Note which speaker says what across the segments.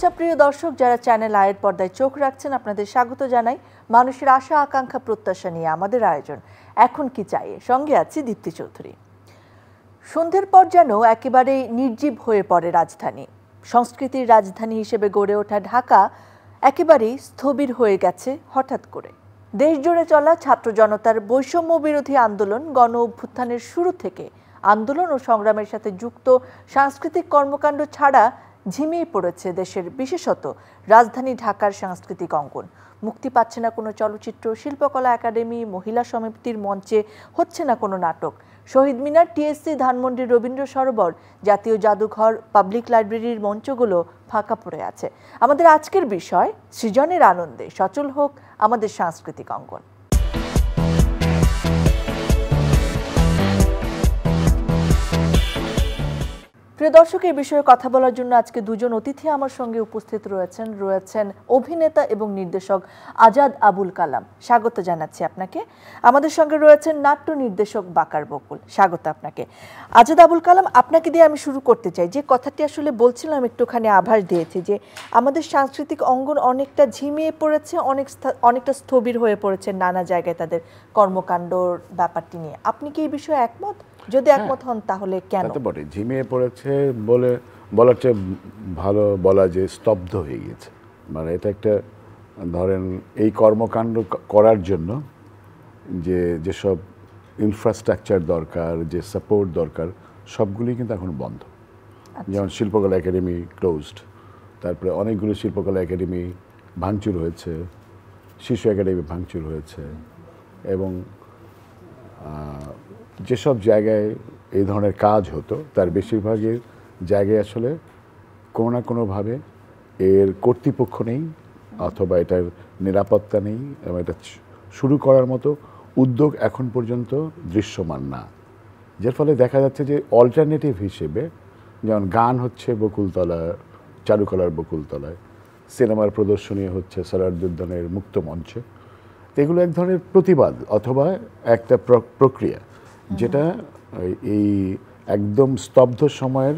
Speaker 1: শুভেচ্ছা প্রিয় দর্শক যারা চ্যানেল আয়ের পর্দায় চোখ রাখছেন আপনাদের স্বাগত জানাই মানুষের আশা আকাঙ্ক্ষা প্রত্যাশা নিয়ে আমাদের আয়োজন এখন কি চাই সঙ্গে আছি দীপ্তি চৌধুরী সন্ধ্যের পর যেন একেবারেই নির্জীব হয়ে পড়ে রাজধানী সংস্কৃতির রাজধানী হিসেবে গড়ে ওঠা ঢাকা একেবারেই স্থবির হয়ে গেছে হঠাৎ করে দেশজুড়ে চলা ছাত্র জনতার বৈষম্য বিরোধী আন্দোলন গণ অভ্যুত্থানের শুরু থেকে আন্দোলন ও সংগ্রামের সাথে যুক্ত সাংস্কৃতিক কর্মকাণ্ড ছাড়া ঝিমিয়ে পড়েছে দেশের বিশেষত রাজধানী ঢাকার সাংস্কৃতিক অঙ্গন মুক্তি পাচ্ছে না কোনো চলচ্চিত্র শিল্পকলা একাডেমি মহিলা সমিতির মঞ্চে হচ্ছে না কোনো নাটক শহীদ মিনার টিএসসি ধানমন্ডি রবীন্দ্র সরোবর জাতীয় জাদুঘর পাবলিক লাইব্রেরির মঞ্চগুলো ফাঁকা পড়ে আছে আমাদের আজকের বিষয় সৃজনের আনন্দে সচল হোক আমাদের সাংস্কৃতিক অঙ্গন প্রিয় দর্শক এই বিষয়ে কথা বলার জন্য আজকে দুজন অতিথি আমার সঙ্গে উপস্থিত রয়েছেন রয়েছেন অভিনেতা এবং নির্দেশক আজাদ আবুল কালাম স্বাগত জানাচ্ছি আপনাকে আমাদের সঙ্গে রয়েছেন নাট্য নির্দেশক বাকার বকুল স্বাগত আপনাকে আজাদ আবুল কালাম আপনাকে দিয়ে আমি শুরু করতে চাই যে কথাটি আসলে বলছিলাম একটুখানি আভাস দিয়েছি যে আমাদের সাংস্কৃতিক অঙ্গন অনেকটা ঝিমিয়ে পড়েছে অনেক অনেকটা স্থবির হয়ে পড়েছে নানা জায়গায় তাদের কর্মকাণ্ডর ব্যাপারটি নিয়ে আপনি কি এই বিষয়ে একমত যদি হ্যাঁ, একমত হন তাহলে কেন বটে
Speaker 2: ঝিমিয়ে পড়েছে বলে বলার চেয়ে ভালো বলা যে স্তব্ধ হয়ে গেছে মানে এটা একটা ধরেন এই কর্মকাণ্ড করার জন্য যে যেসব ইনফ্রাস্ট্রাকচার দরকার যে সাপোর্ট দরকার সবগুলি কিন্তু এখন বন্ধ আচ্ছা। যেমন শিল্পকলা একাডেমি ক্লোজড তারপরে অনেকগুলো শিল্পকলা একাডেমি ভাঙচুর হয়েছে শিশু একাডেমি ভাঙচুর হয়েছে এবং যেসব জায়গায় এই ধরনের কাজ হতো তার বেশিরভাগের জায়গায় আসলে কোনো না কোনোভাবে এর কর্তৃপক্ষ নেই অথবা এটার নিরাপত্তা নেই এবং এটা শুরু করার মতো উদ্যোগ এখন পর্যন্ত দৃশ্যমান না যার ফলে দেখা যাচ্ছে যে অল্টারনেটিভ হিসেবে যেমন গান হচ্ছে বকুলতলা চারুকলার বকুলতলায় সিনেমার প্রদর্শনী হচ্ছে সরারুদ্দানের মুক্ত মঞ্চে এগুলো এক ধরনের প্রতিবাদ অথবা একটা প্রক্রিয়া যেটা এই একদম স্তব্ধ সময়ের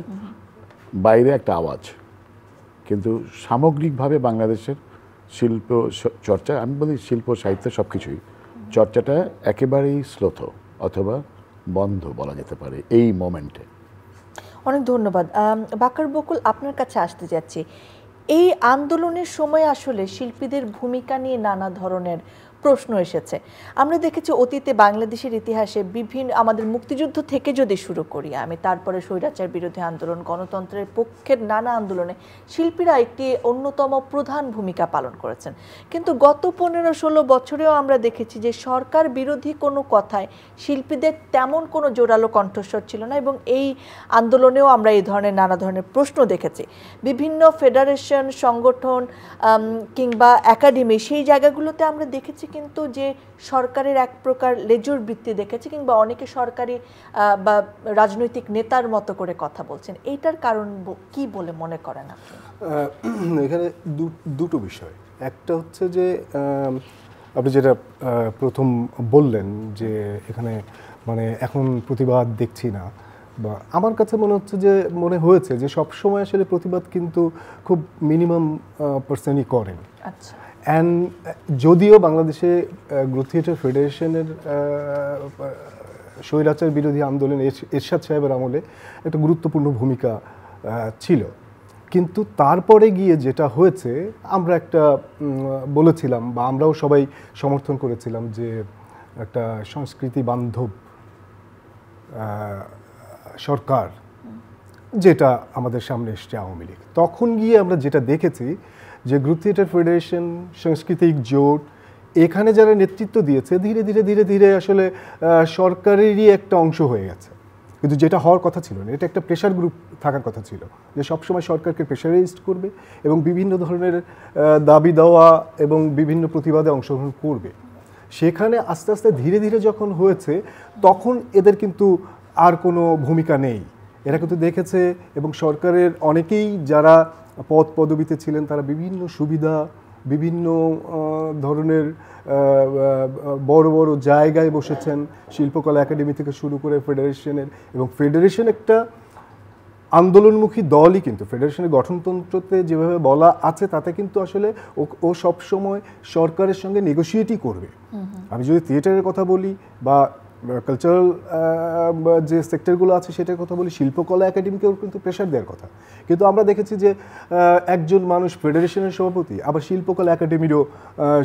Speaker 2: বাইরে একটা আওয়াজ কিন্তু সামগ্রিকভাবে বাংলাদেশের শিল্প চর্চা আমি বলি শিল্প সাহিত্য সব কিছুই চর্চাটা একেবারেই স্লোথ অথবা বন্ধ বলা যেতে পারে এই মোমেন্টে
Speaker 1: অনেক ধন্যবাদ বাকার বকুল আপনার কাছে আসতে যাচ্ছি এই আন্দোলনের সময় আসলে শিল্পীদের ভূমিকা নিয়ে নানা ধরনের প্রশ্ন এসেছে আমরা দেখেছি অতীতে বাংলাদেশের ইতিহাসে বিভিন্ন আমাদের মুক্তিযুদ্ধ থেকে যদি শুরু করি আমি তারপরে স্বৈরাচার বিরোধী আন্দোলন গণতন্ত্রের পক্ষের নানা আন্দোলনে শিল্পীরা একটি অন্যতম প্রধান ভূমিকা পালন করেছেন কিন্তু গত পনেরো ষোলো বছরেও আমরা দেখেছি যে সরকার বিরোধী কোনো কথায় শিল্পীদের তেমন কোনো জোরালো কণ্ঠস্বর ছিল না এবং এই আন্দোলনেও আমরা এই ধরনের নানা ধরনের প্রশ্ন দেখেছি বিভিন্ন ফেডারেশন সংগঠন কিংবা একাডেমি সেই জায়গাগুলোতে আমরা দেখেছি কিন্তু যে সরকারের এক প্রকার লেজুর বৃত্তি দেখেছে কিংবা অনেকে সরকারি বা রাজনৈতিক নেতার মতো করে কথা বলছেন এইটার কারণ কি বলে মনে করেন আপনি
Speaker 3: এখানে দুটো বিষয় একটা হচ্ছে যে আপনি যেটা প্রথম বললেন যে এখানে মানে এখন প্রতিবাদ দেখছি না বা আমার কাছে মনে হচ্ছে যে মনে হয়েছে যে সব সময় আসলে প্রতিবাদ কিন্তু খুব মিনিমাম পার্সেনই করেন আচ্ছা অ্যান্ড uh, যদিও বাংলাদেশে uh, গ্রুপ থিয়েটার ফেডারেশনের uh, স্বৈরাচার বিরোধী আন্দোলন এরশাদ সাহেবের আমলে একটা গুরুত্বপূর্ণ ভূমিকা ছিল কিন্তু তারপরে গিয়ে যেটা হয়েছে আমরা একটা বলেছিলাম বা আমরাও সবাই সমর্থন করেছিলাম যে একটা সংস্কৃতি বান্ধব সরকার যেটা আমাদের সামনে এসছে আওয়ামী লীগ তখন গিয়ে আমরা যেটা দেখেছি যে গ্রুপ থিয়েটার ফেডারেশন সাংস্কৃতিক জোট এখানে যারা নেতৃত্ব দিয়েছে ধীরে ধীরে ধীরে ধীরে আসলে সরকারেরই একটা অংশ হয়ে গেছে কিন্তু যেটা হওয়ার কথা ছিল না এটা একটা প্রেশার গ্রুপ থাকার কথা ছিল যে সবসময় সরকারকে প্রেশারাইজ করবে এবং বিভিন্ন ধরনের দাবি দেওয়া এবং বিভিন্ন প্রতিবাদে অংশগ্রহণ করবে সেখানে আস্তে আস্তে ধীরে ধীরে যখন হয়েছে তখন এদের কিন্তু আর কোনো ভূমিকা নেই এরা কিন্তু দেখেছে এবং সরকারের অনেকেই যারা পদ পদবিতে ছিলেন তারা বিভিন্ন সুবিধা বিভিন্ন ধরনের বড় বড় জায়গায় বসেছেন শিল্পকলা একাডেমি থেকে শুরু করে ফেডারেশনের এবং ফেডারেশন একটা আন্দোলনমুখী দলই কিন্তু ফেডারেশনের গঠনতন্ত্রতে যেভাবে বলা আছে তাতে কিন্তু আসলে ও সবসময় সরকারের সঙ্গে নেগোসিয়েটই করবে আমি যদি থিয়েটারের কথা বলি বা কালচারাল যে সেক্টরগুলো আছে সেটার কথা বলি শিল্পকলা একাডেমিকেও কিন্তু প্রেশার দেওয়ার কথা কিন্তু আমরা দেখেছি যে একজন মানুষ ফেডারেশনের সভাপতি আবার শিল্পকলা একাডেমিরও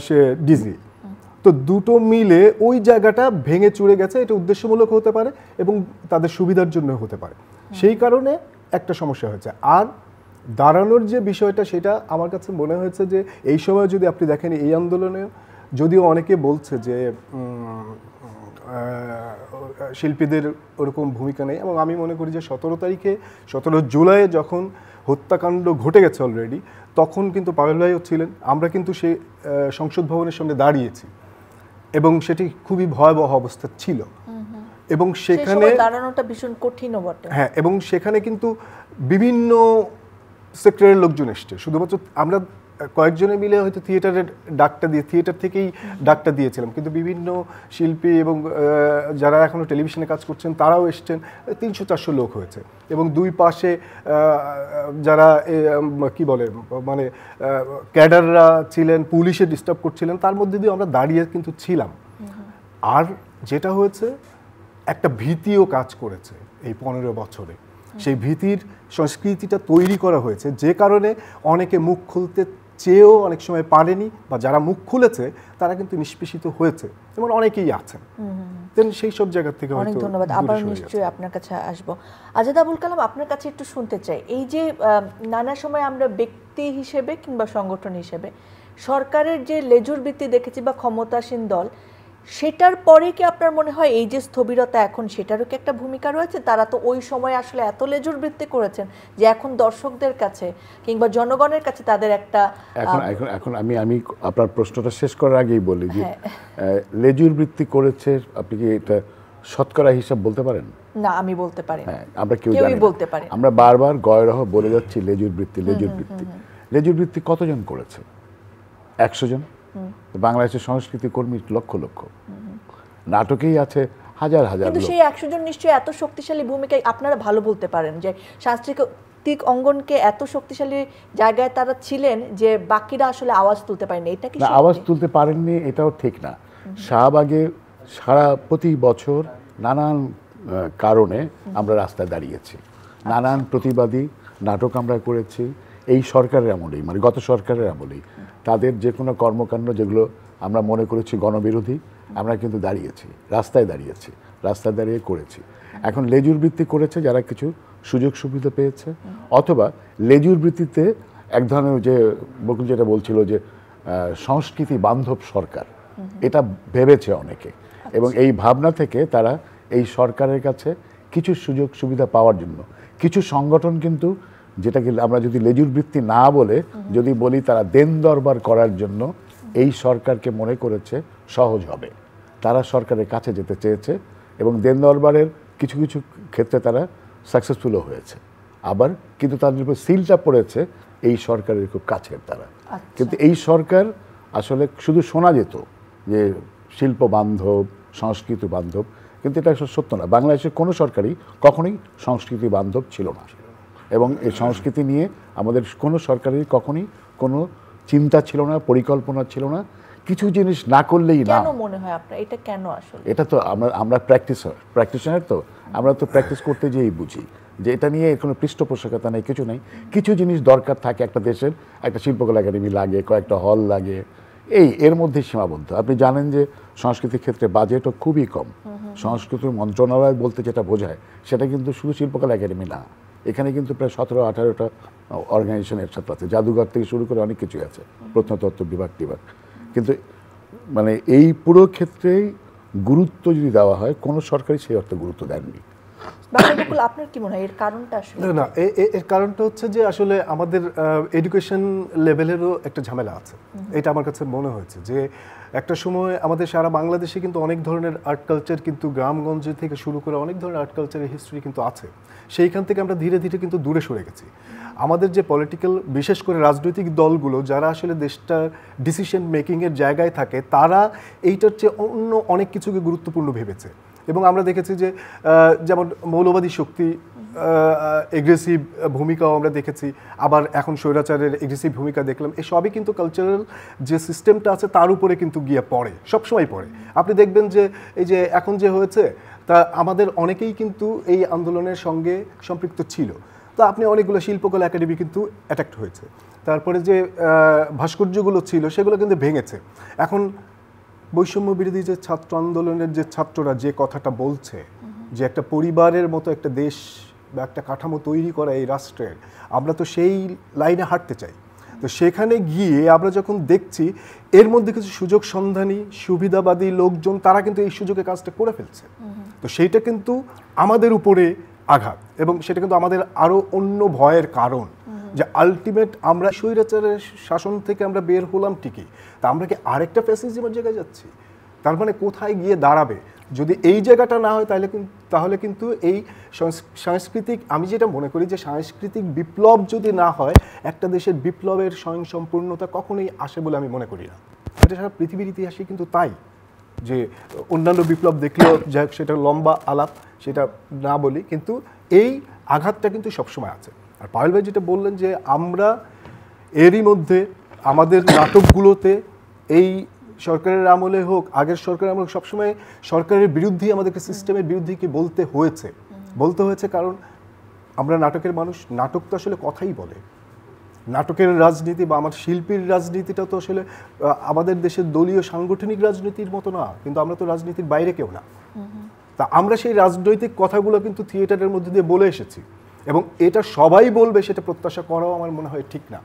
Speaker 3: সে ডিজি তো দুটো মিলে ওই জায়গাটা ভেঙে চুড়ে গেছে এটা উদ্দেশ্যমূলক হতে পারে এবং তাদের সুবিধার জন্য হতে পারে সেই কারণে একটা সমস্যা হয়েছে আর দাঁড়ানোর যে বিষয়টা সেটা আমার কাছে মনে হয়েছে যে এই সময় যদি আপনি দেখেন এই আন্দোলনে যদিও অনেকে বলছে যে শিল্পীদের ওরকম ভূমিকা নেই এবং আমি মনে করি যে সতেরো তারিখে সতেরো জুলাই যখন হত্যাকাণ্ড ঘটে গেছে অলরেডি তখন কিন্তু পাবেল ভাইও ছিলেন আমরা কিন্তু সে সংসদ ভবনের সামনে দাঁড়িয়েছি এবং সেটি খুবই ভয়াবহ অবস্থা ছিল এবং সেখানে
Speaker 1: দাঁড়ানোটা ভীষণ কঠিন হ্যাঁ
Speaker 3: এবং সেখানে কিন্তু বিভিন্ন সেক্টরের লোকজন এসছে শুধুমাত্র আমরা কয়েকজনে মিলে হয়তো থিয়েটারের ডাকটা দিয়ে থিয়েটার থেকেই ডাকটা দিয়েছিলাম কিন্তু বিভিন্ন শিল্পী এবং যারা এখনও টেলিভিশনে কাজ করছেন তারাও এসছেন তিনশো চারশো লোক হয়েছে এবং দুই পাশে যারা কি বলে মানে ক্যাডাররা ছিলেন পুলিশে ডিস্টার্ব করছিলেন তার মধ্যে দিয়ে আমরা দাঁড়িয়ে কিন্তু ছিলাম আর যেটা হয়েছে একটা ভীতিও কাজ করেছে এই পনেরো বছরে সেই ভীতির সংস্কৃতিটা তৈরি করা হয়েছে যে কারণে অনেকে মুখ খুলতে চেয়েও অনেক সময় পারেনি বা যারা মুখ খুলেছে তারা কিন্তু নিষ্পেষিত হয়েছে যেমন অনেকেই আছেন দেন সেই সব জায়গা থেকে অনেক ধন্যবাদ আবার নিশ্চয়ই
Speaker 1: আপনার কাছে আসবো আজাদ আবুল কালাম আপনার কাছে একটু শুনতে চাই এই যে নানা সময় আমরা ব্যক্তি হিসেবে কিংবা সংগঠন হিসেবে সরকারের যে লেজুর বৃত্তি দেখেছি বা ক্ষমতাসীন দল সেটার পরে কি আপনার মনে হয় এই যে স্থবিরতা এখন সেটারও কি একটা ভূমিকা রয়েছে তারা তো ওই সময় আসলে এত লেজুর বৃত্তি করেছেন যে এখন দর্শকদের কাছে কিংবা জনগণের কাছে তাদের একটা এখন এখন
Speaker 2: এখন আমি আমি আপনার প্রশ্নটা শেষ করার আগেই বলি যে
Speaker 1: হ্যাঁ।
Speaker 2: লেজুর বৃত্তি করেছে আপনি কি এটা শতকরা হিসাব বলতে পারেন
Speaker 1: না আমি বলতে পারি হ্যাঁ
Speaker 2: আমরা কেউ জানি বলতে পারি আমরা বারবার গয়রহ বলে যাচ্ছি লেজুর বৃত্তি লেজুর বৃত্তি লেজুর বৃত্তি কতজন করেছে একশো জন বাংলাদেশের সংস্কৃতি কর্মীর লক্ষ লক্ষ নাটকেই আছে হাজার হাজার কিন্তু সেই
Speaker 1: একশো জন নিশ্চয়ই এত শক্তিশালী ভূমিকায় আপনারা ভালো বলতে পারেন যে সাংস্কৃতিক অঙ্গনকে এত শক্তিশালী জায়গায় তারা ছিলেন যে বাকিরা আসলে আওয়াজ তুলতে পারেনি এটা কি আওয়াজ
Speaker 2: তুলতে পারেননি এটাও ঠিক না শাহবাগে সারা প্রতি বছর নানান কারণে আমরা রাস্তায় দাঁড়িয়েছি নানান প্রতিবাদী নাটক আমরা করেছি এই সরকারের আমলেই মানে গত সরকারের আমলেই তাদের যে কোনো কর্মকাণ্ড যেগুলো আমরা মনে করেছি গণবিরোধী আমরা কিন্তু দাঁড়িয়েছি রাস্তায় দাঁড়িয়েছি রাস্তায় দাঁড়িয়ে করেছি এখন লেজুর বৃত্তি করেছে যারা কিছু সুযোগ সুবিধা পেয়েছে অথবা লেজুর বৃত্তিতে এক ধরনের যে বকুল যেটা বলছিল যে সংস্কৃতি বান্ধব সরকার এটা ভেবেছে অনেকে এবং আচ্ছা। এই ভাবনা থেকে তারা এই সরকারের কাছে কিছু সুযোগ সুবিধা পাওয়ার জন্য কিছু সংগঠন কিন্তু যেটাকে আমরা যদি লেজুর বৃত্তি না বলে যদি বলি তারা দেন দরবার করার জন্য এই সরকারকে মনে করেছে সহজ হবে তারা সরকারের কাছে যেতে চেয়েছে এবং দেন দরবারের কিছু কিছু ক্ষেত্রে তারা সাকসেসফুলও হয়েছে আবার কিন্তু তাদের উপর সিলটা পড়েছে এই সরকারের খুব কাছের তারা আচ্ছা। কিন্তু এই সরকার আসলে শুধু শোনা যেত যে শিল্প বান্ধব সংস্কৃতি বান্ধব কিন্তু এটা সত্য না বাংলাদেশের কোনো সরকারই কখনোই সংস্কৃতি বান্ধব ছিল না এবং এই সংস্কৃতি নিয়ে আমাদের কোনো সরকারের কখনই কোনো চিন্তা ছিল না পরিকল্পনা ছিল না কিছু জিনিস না করলেই না
Speaker 1: মনে হয় আপনার এটা কেন আসলে
Speaker 2: এটা তো আমরা আমরা প্র্যাকটিসার প্র্যাকটিশনার তো আমরা তো প্র্যাকটিস করতে যেয়েই বুঝি যে এটা নিয়ে কোনো পৃষ্ঠপোষকতা নেই কিছু নেই কিছু জিনিস দরকার থাকে একটা দেশের একটা শিল্পকলা একাডেমি লাগে কয়েকটা হল লাগে এই এর মধ্যে সীমাবদ্ধ আপনি জানেন যে সংস্কৃতির ক্ষেত্রে বাজেটও খুবই কম সংস্কৃতির মন্ত্রণালয় বলতে যেটা বোঝায় সেটা কিন্তু শুধু শিল্পকলা একাডেমি না এখানে কিন্তু প্রায় সতেরো আঠারোটা অর্গানাইজেশন একসাথে আছে জাদুঘর থেকে শুরু করে অনেক কিছুই আছে প্রত্নতত্ত্ব বিভাগ টিভাগ কিন্তু মানে এই পুরো ক্ষেত্রেই গুরুত্ব
Speaker 3: যদি দেওয়া হয় কোনো সরকারই সেই অর্থে গুরুত্ব দেননি
Speaker 1: আপনার কি মনে হয় এর কারণটা আসলে
Speaker 3: না এর কারণটা হচ্ছে যে আসলে আমাদের এডুকেশন লেভেলেরও একটা ঝামেলা আছে এটা আমার কাছে মনে হয়েছে যে একটা সময় আমাদের সারা বাংলাদেশে কিন্তু অনেক ধরনের আর্ট কালচার কিন্তু গ্রামগঞ্জে থেকে শুরু করে অনেক ধরনের আর্ট কালচারের হিস্ট্রি কিন্তু আছে সেইখান থেকে আমরা ধীরে ধীরে কিন্তু দূরে সরে গেছি আমাদের যে পলিটিক্যাল বিশেষ করে রাজনৈতিক দলগুলো যারা আসলে দেশটার ডিসিশন মেকিংয়ের জায়গায় থাকে তারা এইটার চেয়ে অন্য অনেক কিছুকে গুরুত্বপূর্ণ ভেবেছে এবং আমরা দেখেছি যে যেমন মৌলবাদী শক্তি এগ্রেসিভ ভূমিকাও আমরা দেখেছি আবার এখন স্বৈরাচারের এগ্রেসিভ ভূমিকা দেখলাম এই সবই কিন্তু কালচারাল যে সিস্টেমটা আছে তার উপরে কিন্তু গিয়ে পড়ে সবসময় পড়ে আপনি দেখবেন যে এই যে এখন যে হয়েছে তা আমাদের অনেকেই কিন্তু এই আন্দোলনের সঙ্গে সম্পৃক্ত ছিল তা আপনি অনেকগুলো শিল্পকলা একাডেমি কিন্তু অ্যাট্যাক্ট হয়েছে তারপরে যে ভাস্কর্যগুলো ছিল সেগুলো কিন্তু ভেঙেছে এখন বৈষম্য বিরোধী যে ছাত্র আন্দোলনের যে ছাত্ররা যে কথাটা বলছে যে একটা পরিবারের মতো একটা দেশ বা একটা কাঠামো তৈরি করা এই রাষ্ট্রের আমরা তো সেই লাইনে হাঁটতে চাই তো সেখানে গিয়ে আমরা যখন দেখছি এর মধ্যে কিছু সুযোগ সন্ধানী সুবিধাবাদী লোকজন তারা কিন্তু এই সুযোগে কাজটা করে ফেলছে তো সেইটা কিন্তু আমাদের উপরে আঘাত এবং সেটা কিন্তু আমাদের আরও অন্য ভয়ের কারণ যে আলটিমেট আমরা স্বৈরাচারের শাসন থেকে আমরা বের হলাম ঠিকই তা আমরা কি আরেকটা ফ্যাসিজমের জায়গায় যাচ্ছি তার মানে কোথায় গিয়ে দাঁড়াবে যদি এই জায়গাটা না হয় তাহলে তাহলে কিন্তু এই সাংস্কৃতিক আমি যেটা মনে করি যে সাংস্কৃতিক বিপ্লব যদি না হয় একটা দেশের বিপ্লবের স্বয়ংসম্পূর্ণতা কখনোই আসে বলে আমি মনে করি না এটা সারা পৃথিবীর ইতিহাসে কিন্তু তাই যে অন্যান্য বিপ্লব দেখলেও যাই সেটা লম্বা আলাপ সেটা না বলি কিন্তু এই আঘাতটা কিন্তু সবসময় আছে আর পায়েল ভাই যেটা বললেন যে আমরা এরই মধ্যে আমাদের নাটকগুলোতে এই সরকারের আমলে হোক আগের সরকারের আমলে সবসময় সরকারের বিরুদ্ধেই আমাদেরকে সিস্টেমের বিরুদ্ধে কি বলতে হয়েছে বলতে হয়েছে কারণ আমরা নাটকের মানুষ নাটক তো আসলে কথাই বলে নাটকের রাজনীতি বা আমার শিল্পীর রাজনীতিটা তো আসলে আমাদের দেশের দলীয় সাংগঠনিক রাজনীতির মতো না কিন্তু আমরা তো রাজনীতির বাইরে কেউ না তা আমরা সেই রাজনৈতিক কথাগুলো কিন্তু থিয়েটারের মধ্যে দিয়ে বলে এসেছি এবং এটা সবাই বলবে সেটা প্রত্যাশা করাও আমার মনে হয় ঠিক না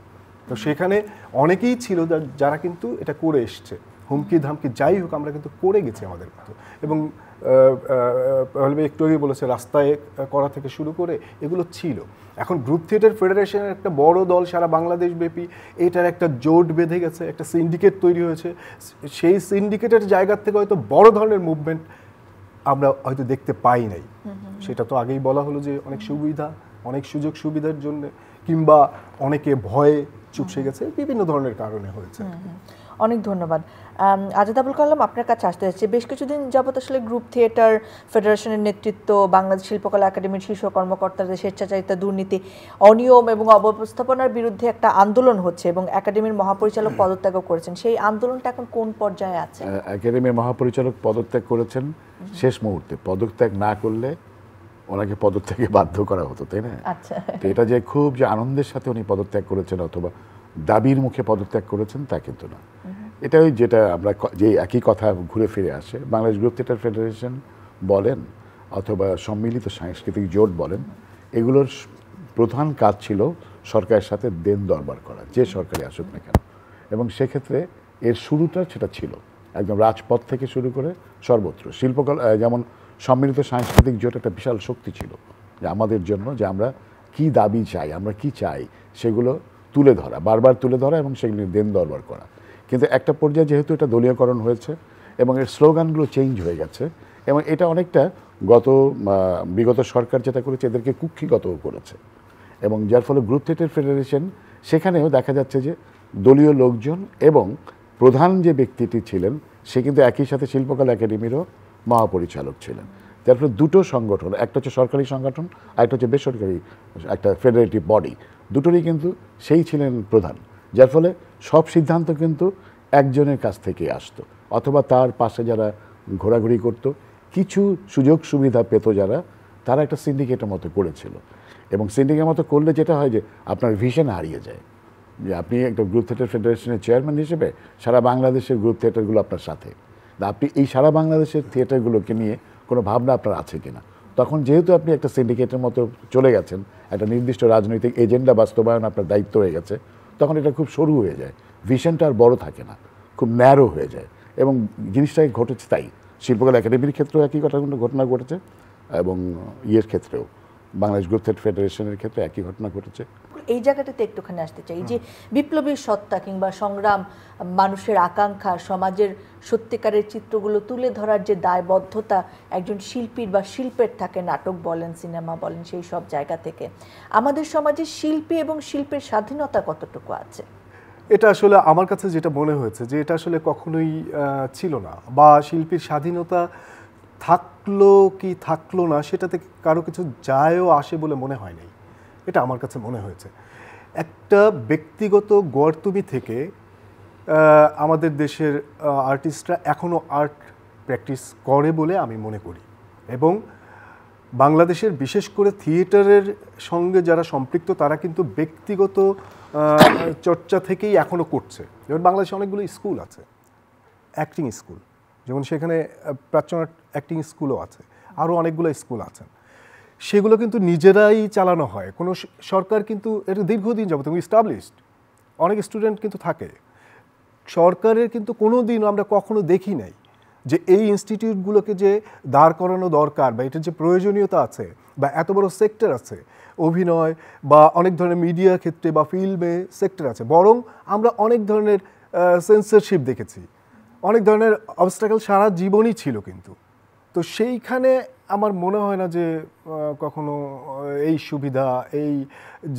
Speaker 3: তো সেখানে অনেকেই ছিল যারা কিন্তু এটা করে এসছে হুমকি ধামকি যাই হোক আমরা কিন্তু করে গেছি আমাদের মতো এবং একটু বলেছে রাস্তায় করা থেকে শুরু করে এগুলো ছিল এখন গ্রুপ থিয়েটার ফেডারেশনের একটা বড় দল সারা বাংলাদেশ ব্যাপী এটার একটা জোট বেঁধে গেছে একটা সিন্ডিকেট তৈরি হয়েছে সেই সিন্ডিকেটের জায়গার থেকে হয়তো বড় ধরনের মুভমেন্ট আমরা হয়তো দেখতে পাই নাই সেটা তো আগেই বলা হলো যে অনেক সুবিধা অনেক সুযোগ সুবিধার জন্য কিংবা অনেকে ভয়ে চুপসে গেছে বিভিন্ন ধরনের কারণে
Speaker 1: হয়েছে অনেক ধন্যবাদ আজাদ আবুল কালাম আপনার কাছে আসতে যাচ্ছে বেশ কিছুদিন যাবৎ আসলে গ্রুপ থিয়েটার ফেডারেশনের নেতৃত্ব বাংলাদেশ শিল্পকলা একাডেমির শীর্ষ কর্মকর্তাদের স্বেচ্ছাচারিতা দুর্নীতি অনিয়ম এবং অব্যবস্থাপনার বিরুদ্ধে একটা আন্দোলন হচ্ছে এবং একাডেমির মহাপরিচালক পদত্যাগ করেছেন সেই আন্দোলনটা এখন কোন পর্যায়ে আছে
Speaker 2: একাডেমির মহাপরিচালক পদত্যাগ করেছেন শেষ মুহূর্তে পদত্যাগ না করলে ওনাকে পদত্যাগে বাধ্য করা হতো তাই না
Speaker 1: আচ্ছা এটা
Speaker 2: যে খুব যে আনন্দের সাথে উনি পদত্যাগ করেছেন অথবা দাবির মুখে পদত্যাগ করেছেন তা কিন্তু না এটা ওই যেটা আমরা যে একই কথা ঘুরে ফিরে আসে বাংলাদেশ গ্রুপ থিয়েটার ফেডারেশন বলেন অথবা সম্মিলিত সাংস্কৃতিক জোট বলেন এগুলোর প্রধান কাজ ছিল সরকারের সাথে দেন দরবার করা যে সরকারি আসুক না কেন এবং সেক্ষেত্রে এর শুরুটা সেটা ছিল একদম রাজপথ থেকে শুরু করে সর্বত্র শিল্পকলা যেমন সম্মিলিত সাংস্কৃতিক জোট একটা বিশাল শক্তি ছিল যে আমাদের জন্য যে আমরা কি দাবি চাই আমরা কি চাই সেগুলো তুলে ধরা বারবার তুলে ধরা এবং সেগুলি দেন দরবার করা কিন্তু একটা পর্যায়ে যেহেতু এটা দলীয়করণ হয়েছে এবং এর স্লোগানগুলো চেঞ্জ হয়ে গেছে এবং এটা অনেকটা গত বিগত সরকার যেটা করেছে এদেরকে কুক্ষিগতও করেছে এবং যার ফলে গ্রুপ থিয়েটার ফেডারেশন সেখানেও দেখা যাচ্ছে যে দলীয় লোকজন এবং প্রধান যে ব্যক্তিটি ছিলেন সে কিন্তু একই সাথে শিল্পকলা একাডেমিরও মহাপরিচালক ছিলেন যার ফলে দুটো সংগঠন একটা হচ্ছে সরকারি সংগঠন আর একটা হচ্ছে বেসরকারি একটা ফেডারেটিভ বডি দুটোরই কিন্তু সেই ছিলেন প্রধান যার ফলে সব সিদ্ধান্ত কিন্তু একজনের কাছ থেকে আসতো অথবা তার পাশে যারা ঘোরাঘুরি করত কিছু সুযোগ সুবিধা পেত যারা তারা একটা সিন্ডিকেটের মতো করেছিল এবং সিন্ডিকেট মতো করলে যেটা হয় যে আপনার ভিশন হারিয়ে যায় যে আপনি একটা গ্রুপ থিয়েটার ফেডারেশনের চেয়ারম্যান হিসেবে সারা বাংলাদেশের গ্রুপ থিয়েটারগুলো আপনার সাথে আপনি এই সারা বাংলাদেশের থিয়েটারগুলোকে নিয়ে কোনো ভাবনা আপনার আছে কিনা তখন যেহেতু আপনি একটা সিন্ডিকেটের মতো চলে গেছেন একটা নির্দিষ্ট রাজনৈতিক এজেন্ডা বাস্তবায়ন আপনার দায়িত্ব হয়ে গেছে তখন এটা খুব সরু হয়ে যায় ভিশনটা আর বড় থাকে না খুব ন্যারো হয়ে যায় এবং জিনিসটাই ঘটেছে তাই শিল্পকলা একাডেমির ক্ষেত্রেও একই ঘটনা ঘটনা ঘটেছে এবং ইয়ের ক্ষেত্রেও বাংলাদেশ গ্রুপ ফেডারেশনের ক্ষেত্রে
Speaker 1: একই ঘটনা ঘটেছে এই জায়গাটাতে একটুখানি আসতে চাই যে বিপ্লবী সত্তা কিংবা সংগ্রাম মানুষের আকাঙ্ক্ষা সমাজের সত্যিকারের চিত্রগুলো তুলে ধরার যে দায়বদ্ধতা একজন শিল্পীর বা শিল্পের থাকে নাটক বলেন সিনেমা বলেন সেই সব জায়গা থেকে আমাদের সমাজে শিল্পী এবং শিল্পের স্বাধীনতা কতটুকু আছে
Speaker 3: এটা আসলে আমার কাছে যেটা মনে হয়েছে যে এটা আসলে কখনোই ছিল না বা শিল্পীর স্বাধীনতা থাকলো কি থাকলো না সেটাতে কারো কিছু যায়ও আসে বলে মনে হয় নাই এটা আমার কাছে মনে হয়েছে একটা ব্যক্তিগত গড়তুমি থেকে আমাদের দেশের আর্টিস্টরা এখনও আর্ট প্র্যাকটিস করে বলে আমি মনে করি এবং বাংলাদেশের বিশেষ করে থিয়েটারের সঙ্গে যারা সম্পৃক্ত তারা কিন্তু ব্যক্তিগত চর্চা থেকেই এখনও করছে যেমন বাংলাদেশে অনেকগুলো স্কুল আছে অ্যাক্টিং স্কুল যেমন সেখানে প্রাচ্য অ্যাক্টিং স্কুলও আছে আরও অনেকগুলো স্কুল আছে সেগুলো কিন্তু নিজেরাই চালানো হয় কোনো সরকার কিন্তু এটা দীর্ঘদিন যাবত ইস্টাবলিশড অনেক স্টুডেন্ট কিন্তু থাকে সরকারের কিন্তু কোনো দিন আমরা কখনো দেখি নাই যে এই ইনস্টিটিউটগুলোকে যে দাঁড় করানো দরকার বা এটার যে প্রয়োজনীয়তা আছে বা এত বড় সেক্টর আছে অভিনয় বা অনেক ধরনের মিডিয়া ক্ষেত্রে বা ফিল্মে সেক্টর আছে বরং আমরা অনেক ধরনের সেন্সরশিপ দেখেছি অনেক ধরনের অবস্ট্রাকল সারা জীবনই ছিল কিন্তু তো সেইখানে আমার মনে হয় না যে কখনো এই সুবিধা এই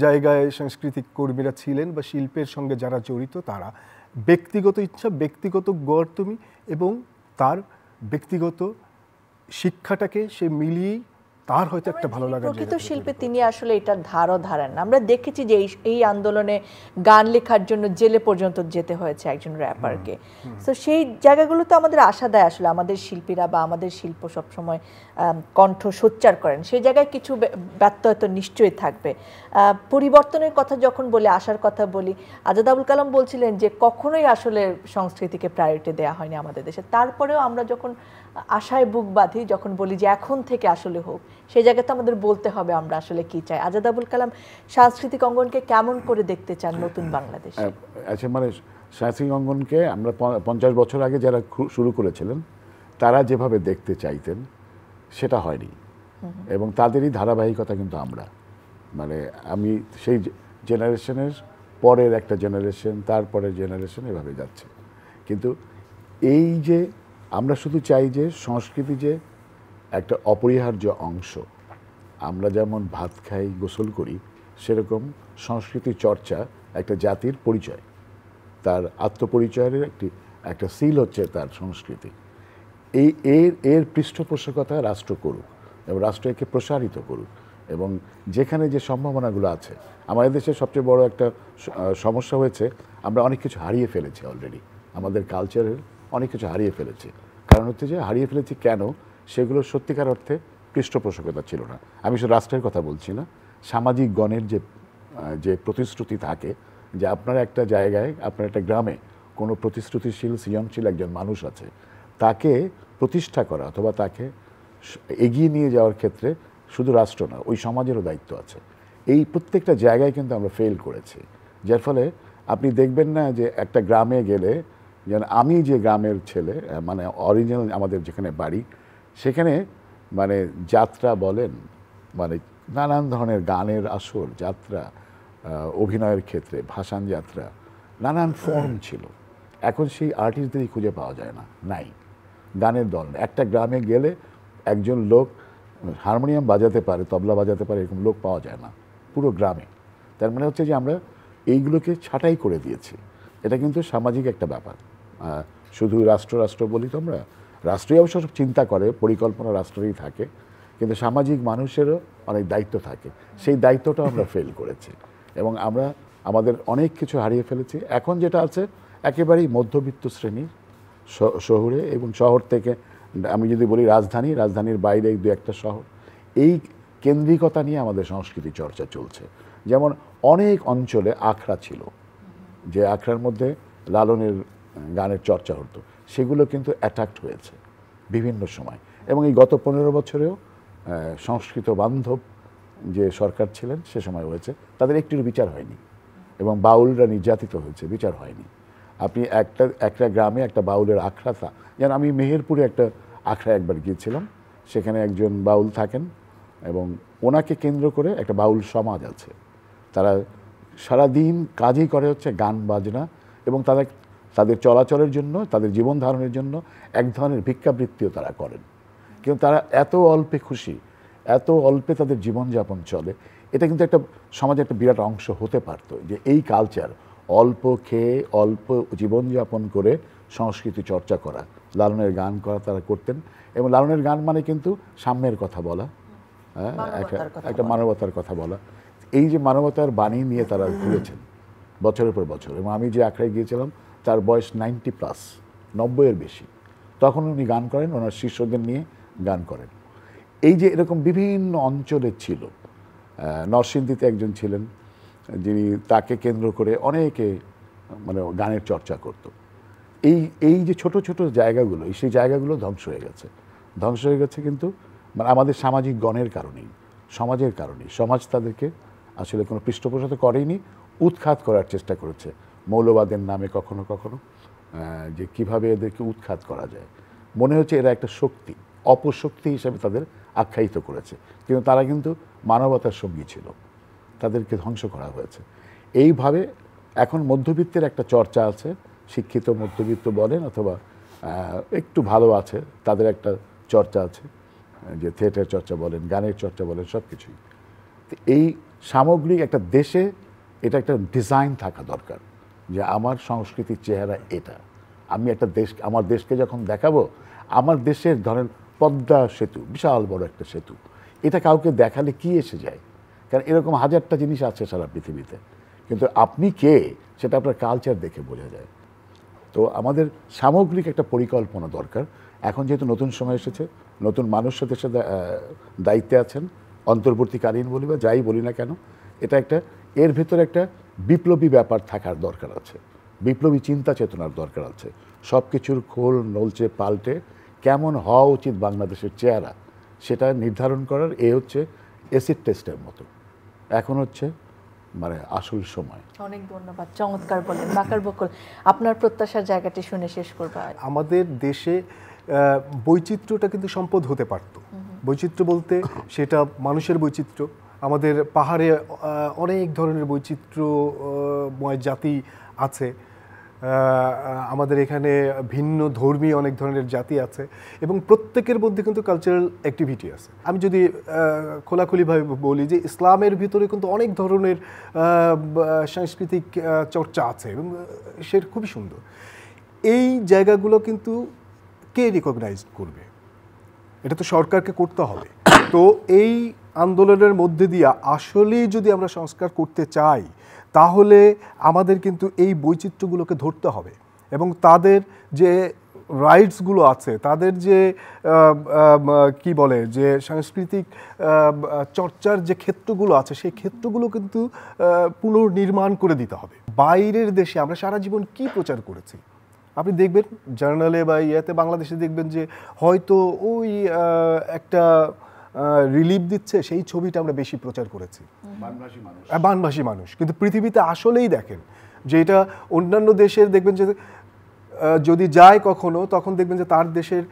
Speaker 3: জায়গায় সাংস্কৃতিক কর্মীরা ছিলেন বা শিল্পের সঙ্গে যারা জড়িত তারা ব্যক্তিগত ইচ্ছা ব্যক্তিগত গড় তুমি এবং তার ব্যক্তিগত শিক্ষাটাকে সে মিলিয়েই তার হয়তো একটা ভালো মানে লাগে প্রকৃত
Speaker 1: শিল্পে তিনি আসলে এটার ধারও ধারেন আমরা দেখেছি যে এই আন্দোলনে গান লেখার জন্য জেলে পর্যন্ত যেতে হয়েছে একজন র্যাপারকে তো সেই জায়গাগুলো তো আমাদের আশা দেয় আসলে আমাদের শিল্পীরা বা আমাদের শিল্প সবসময় কণ্ঠ সোচ্চার করেন সেই জায়গায় কিছু হয়তো নিশ্চয়ই থাকবে পরিবর্তনের কথা যখন বলি আসার কথা বলি আজাদ আবুল কালাম বলছিলেন যে কখনোই আসলে সংস্কৃতিকে প্রায়োরিটি দেওয়া হয়নি আমাদের দেশে তারপরেও আমরা যখন আশায় বুক বাঁধি যখন বলি যে এখন থেকে আসলে হোক সেই জায়গাতে আমাদের বলতে হবে আমরা আসলে কি চাই আজাদ আবুল কালাম সাংস্কৃতিক অঙ্গনকে কেমন করে দেখতে চান নতুন বাংলাদেশ
Speaker 2: আচ্ছা মানে সাংস্কৃতিক অঙ্গনকে আমরা পঞ্চাশ বছর আগে যারা শুরু করেছিলেন তারা যেভাবে দেখতে চাইতেন সেটা হয়নি এবং তাদেরই ধারাবাহিকতা কিন্তু আমরা মানে আমি সেই জেনারেশনের পরের একটা জেনারেশন তারপরের জেনারেশন এভাবে যাচ্ছে কিন্তু এই যে আমরা শুধু চাই যে সংস্কৃতি যে একটা অপরিহার্য অংশ আমরা যেমন ভাত খাই গোসল করি সেরকম সংস্কৃতি চর্চা একটা জাতির পরিচয় তার আত্মপরিচয়ের একটি একটা সিল হচ্ছে তার সংস্কৃতি এই এর এর পৃষ্ঠপোষকতা রাষ্ট্র করুক এবং রাষ্ট্র একে প্রসারিত করুক এবং যেখানে যে সম্ভাবনাগুলো আছে আমাদের দেশে সবচেয়ে বড় একটা সমস্যা হয়েছে আমরা অনেক কিছু হারিয়ে ফেলেছি অলরেডি আমাদের কালচারের অনেক কিছু হারিয়ে ফেলেছি কারণ হচ্ছে যে হারিয়ে ফেলেছি কেন সেগুলো সত্যিকার অর্থে পৃষ্ঠপোষকতা ছিল না আমি শুধু রাষ্ট্রের কথা বলছি না সামাজিক গণের যে যে প্রতিশ্রুতি থাকে যে আপনার একটা জায়গায় আপনার একটা গ্রামে কোনো প্রতিশ্রুতিশীল সৃজনশীল একজন মানুষ আছে তাকে প্রতিষ্ঠা করা অথবা তাকে এগিয়ে নিয়ে যাওয়ার ক্ষেত্রে শুধু রাষ্ট্র না ওই সমাজেরও দায়িত্ব আছে এই প্রত্যেকটা জায়গায় কিন্তু আমরা ফেল করেছি যার ফলে আপনি দেখবেন না যে একটা গ্রামে গেলে যেন আমি যে গ্রামের ছেলে মানে অরিজিনাল আমাদের যেখানে বাড়ি সেখানে মানে যাত্রা বলেন মানে নানান ধরনের গানের আসর যাত্রা অভিনয়ের ক্ষেত্রে ভাসান যাত্রা নানান ফর্ম ছিল এখন সেই আর্টিস্টদেরই খুঁজে পাওয়া যায় না নাই গানের দল একটা গ্রামে গেলে একজন লোক হারমোনিয়াম বাজাতে পারে তবলা বাজাতে পারে এরকম লোক পাওয়া যায় না পুরো গ্রামে তার মানে হচ্ছে যে আমরা এইগুলোকে ছাঁটাই করে দিয়েছি এটা কিন্তু সামাজিক একটা ব্যাপার শুধু রাষ্ট্র রাষ্ট্র বলি আমরা রাষ্ট্রই অবশ্য সব চিন্তা করে পরিকল্পনা রাষ্ট্রেই থাকে কিন্তু সামাজিক মানুষেরও অনেক দায়িত্ব থাকে সেই দায়িত্বটা আমরা ফেল করেছি এবং আমরা আমাদের অনেক কিছু হারিয়ে ফেলেছি এখন যেটা আছে একেবারেই মধ্যবিত্ত শ্রেণী শহরে এবং শহর থেকে আমি যদি বলি রাজধানী রাজধানীর বাইরে দু একটা শহর এই কেন্দ্রিকতা নিয়ে আমাদের সংস্কৃতি চর্চা চলছে যেমন অনেক অঞ্চলে আখড়া ছিল যে আখড়ার মধ্যে লালনের গানের চর্চা হতো সেগুলো কিন্তু অ্যাটাক্ট হয়েছে বিভিন্ন সময় এবং এই গত পনেরো বছরেও সংস্কৃত বান্ধব যে সরকার ছিলেন সে সময় হয়েছে তাদের একটির বিচার হয়নি এবং বাউলরা নির্যাতিত হয়েছে বিচার হয়নি আপনি একটা একটা গ্রামে একটা বাউলের আখড়া থা যেন আমি মেহেরপুরে একটা আখড়া একবার গিয়েছিলাম সেখানে একজন বাউল থাকেন এবং ওনাকে কেন্দ্র করে একটা বাউল সমাজ আছে তারা সারাদিন কাজই করে হচ্ছে গান বাজনা এবং তারা তাদের চলাচলের জন্য তাদের জীবন ধারণের জন্য এক ধরনের ভিক্ষাবৃত্তিও তারা করেন কিন্তু তারা এত অল্পে খুশি এত অল্পে তাদের জীবনযাপন চলে এটা কিন্তু একটা সমাজের একটা বিরাট অংশ হতে পারত যে এই কালচার অল্প খেয়ে অল্প জীবনযাপন করে সংস্কৃতি চর্চা করা লালনের গান করা তারা করতেন এবং লালনের গান মানে কিন্তু সাম্যের কথা বলা হ্যাঁ একটা মানবতার কথা বলা এই যে মানবতার বাণী নিয়ে তারা ঘুরেছেন বছরের পর বছর এবং আমি যে আখড়ায় গিয়েছিলাম তার বয়স নাইনটি প্লাস নব্বইয়ের বেশি তখন উনি গান করেন ওনার শিষ্যদের নিয়ে গান করেন এই যে এরকম বিভিন্ন অঞ্চলে ছিল নরসিংদীতে একজন ছিলেন যিনি তাকে কেন্দ্র করে অনেকে মানে গানের চর্চা করত এই এই যে ছোট ছোট জায়গাগুলো সেই জায়গাগুলো ধ্বংস হয়ে গেছে ধ্বংস হয়ে গেছে কিন্তু মানে আমাদের সামাজিক গণের কারণেই সমাজের কারণেই সমাজ তাদেরকে আসলে কোনো পৃষ্ঠপোষকতা করেনি উৎখাত করার চেষ্টা করেছে মৌলবাদের নামে কখনো কখনো যে কিভাবে এদেরকে উৎখাত করা যায় মনে হচ্ছে এরা একটা শক্তি অপশক্তি হিসেবে তাদের আখ্যায়িত করেছে কিন্তু তারা কিন্তু মানবতার সঙ্গী ছিল তাদেরকে ধ্বংস করা হয়েছে এইভাবে এখন মধ্যবিত্তের একটা চর্চা আছে শিক্ষিত মধ্যবিত্ত বলেন অথবা একটু ভালো আছে তাদের একটা চর্চা আছে যে থিয়েটার চর্চা বলেন গানের চর্চা বলেন সব কিছুই এই সামগ্রিক একটা দেশে এটা একটা ডিজাইন থাকা দরকার যে আমার সংস্কৃতির চেহারা এটা আমি একটা দেশ আমার দেশকে যখন দেখাবো আমার দেশের ধরেন পদ্মা সেতু বিশাল বড় একটা সেতু এটা কাউকে দেখালে কি এসে যায় কারণ এরকম হাজারটা জিনিস আছে সারা পৃথিবীতে কিন্তু আপনি কে সেটা আপনার কালচার দেখে বোঝা যায় তো আমাদের সামগ্রিক একটা পরিকল্পনা দরকার এখন যেহেতু নতুন সময় এসেছে নতুন মানুষ সাথে সাথে দায়িত্বে আছেন অন্তর্বর্তীকালীন বলি বা যাই বলি না কেন এটা একটা এর ভেতরে একটা বিপ্লবী ব্যাপার থাকার দরকার আছে বিপ্লবী চিন্তা চেতনার দরকার আছে সব কিছুর খোল নলচে পাল্টে কেমন হওয়া উচিত বাংলাদেশের চেহারা সেটা নির্ধারণ করার এ হচ্ছে এসিড টেস্টের মতো এখন হচ্ছে
Speaker 3: মানে আসল সময়
Speaker 1: অনেক ধন্যবাদ চমৎকার বলেন বাকার বকল আপনার প্রত্যাশার জায়গাটি শুনে শেষ করবো
Speaker 3: আমাদের দেশে বৈচিত্র্যটা কিন্তু সম্পদ হতে পারত বৈচিত্র্য বলতে সেটা মানুষের বৈচিত্র্য আমাদের পাহাড়ে অনেক ধরনের বৈচিত্র্যময় জাতি আছে আমাদের এখানে ভিন্ন ধর্মী অনেক ধরনের জাতি আছে এবং প্রত্যেকের মধ্যে কিন্তু কালচারাল অ্যাক্টিভিটি আছে আমি যদি খোলাখুলিভাবে বলি যে ইসলামের ভিতরে কিন্তু অনেক ধরনের সাংস্কৃতিক চর্চা আছে এবং সে খুবই সুন্দর এই জায়গাগুলো কিন্তু কে রিকগনাইজ করবে এটা তো সরকারকে করতে হবে তো এই আন্দোলনের মধ্যে দিয়ে আসলেই যদি আমরা সংস্কার করতে চাই তাহলে আমাদের কিন্তু এই বৈচিত্র্যগুলোকে ধরতে হবে এবং তাদের যে রাইটসগুলো আছে তাদের যে কি বলে যে সাংস্কৃতিক চর্চার যে ক্ষেত্রগুলো আছে সেই ক্ষেত্রগুলো কিন্তু পুনর্নির্মাণ করে দিতে হবে বাইরের দেশে আমরা সারা জীবন কি প্রচার করেছি আপনি দেখবেন জার্নালে বা ইয়েতে বাংলাদেশে দেখবেন যে হয়তো ওই একটা রিলিফ দিচ্ছে সেই ছবিটা আমরা বেশি প্রচার করেছি বানভাসী মানুষ কিন্তু পৃথিবীতে আসলেই দেখেন যে এটা অন্যান্য দেশের দেখবেন যে যদি যায় কখনো তখন দেখবেন যে তার দেশের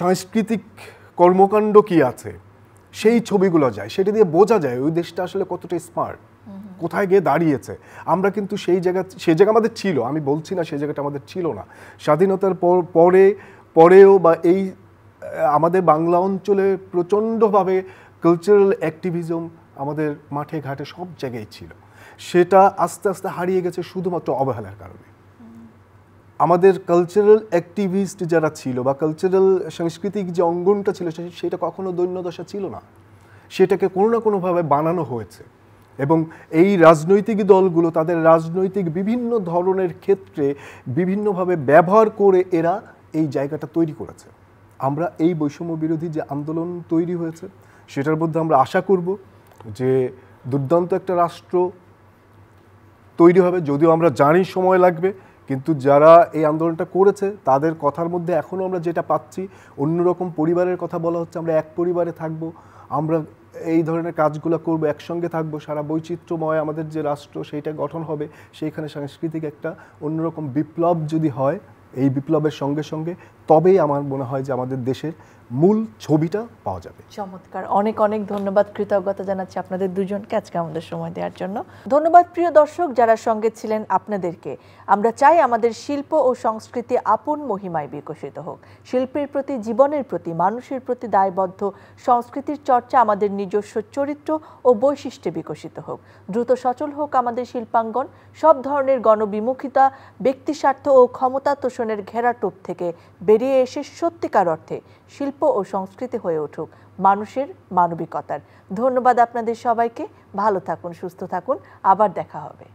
Speaker 3: সাংস্কৃতিক কর্মকাণ্ড কি আছে সেই ছবিগুলো যায় সেটা দিয়ে বোঝা যায় ওই দেশটা আসলে কতটা স্মার্ট কোথায় গিয়ে দাঁড়িয়েছে আমরা কিন্তু সেই জায়গা সেই জায়গা আমাদের ছিল আমি বলছি না সেই জায়গাটা আমাদের ছিল না স্বাধীনতার পর পরে পরেও বা এই আমাদের বাংলা অঞ্চলে প্রচণ্ডভাবে কালচারাল অ্যাক্টিভিজম আমাদের মাঠে ঘাটে সব জায়গায় ছিল সেটা আস্তে আস্তে হারিয়ে গেছে শুধুমাত্র অবহেলার কারণে আমাদের কালচারাল অ্যাক্টিভিস্ট যারা ছিল বা কালচারাল সাংস্কৃতিক যে অঙ্গনটা ছিল সেটা কখনো দৈন্যদশা ছিল না সেটাকে কোনো না কোনোভাবে বানানো হয়েছে এবং এই রাজনৈতিক দলগুলো তাদের রাজনৈতিক বিভিন্ন ধরনের ক্ষেত্রে বিভিন্নভাবে ব্যবহার করে এরা এই জায়গাটা তৈরি করেছে আমরা এই বৈষম্য বিরোধী যে আন্দোলন তৈরি হয়েছে সেটার মধ্যে আমরা আশা করব যে দুর্দান্ত একটা রাষ্ট্র তৈরি হবে যদিও আমরা জানি সময় লাগবে কিন্তু যারা এই আন্দোলনটা করেছে তাদের কথার মধ্যে এখনও আমরা যেটা পাচ্ছি অন্যরকম পরিবারের কথা বলা হচ্ছে আমরা এক পরিবারে থাকব আমরা এই ধরনের কাজগুলো করবো একসঙ্গে থাকব সারা বৈচিত্র্যময় আমাদের যে রাষ্ট্র সেইটা গঠন হবে সেইখানে সাংস্কৃতিক একটা অন্যরকম বিপ্লব যদি হয় এই বিপ্লবের সঙ্গে সঙ্গে তবেই আমার মনে হয় যে আমাদের দেশের মূল ছবিটা পাওয়া যাবে
Speaker 1: চমৎকার অনেক অনেক ধন্যবাদ কৃতজ্ঞতা জানাচ্ছি আপনাদের দুজনকে আজকে আমাদের সময় দেওয়ার জন্য ধন্যবাদ প্রিয় দর্শক যারা সঙ্গে ছিলেন আপনাদেরকে আমরা চাই আমাদের শিল্প ও সংস্কৃতি আপন মহিমায় বিকশিত হোক শিল্পের প্রতি জীবনের প্রতি মানুষের প্রতি দায়বদ্ধ সংস্কৃতির চর্চা আমাদের নিজস্ব চরিত্র ও বৈশিষ্ট্যে বিকশিত হোক দ্রুত সচল হোক আমাদের শিল্পাঙ্গন সব ধরনের গণবিমুখিতা ব্যক্তিস্বার্থ ও ক্ষমতা তোষণের ঘেরাটোপ থেকে বেরিয়ে বেরিয়ে এসে সত্যিকার অর্থে শিল্প ও সংস্কৃতি হয়ে উঠুক মানুষের মানবিকতার ধন্যবাদ আপনাদের সবাইকে ভালো থাকুন সুস্থ থাকুন আবার দেখা হবে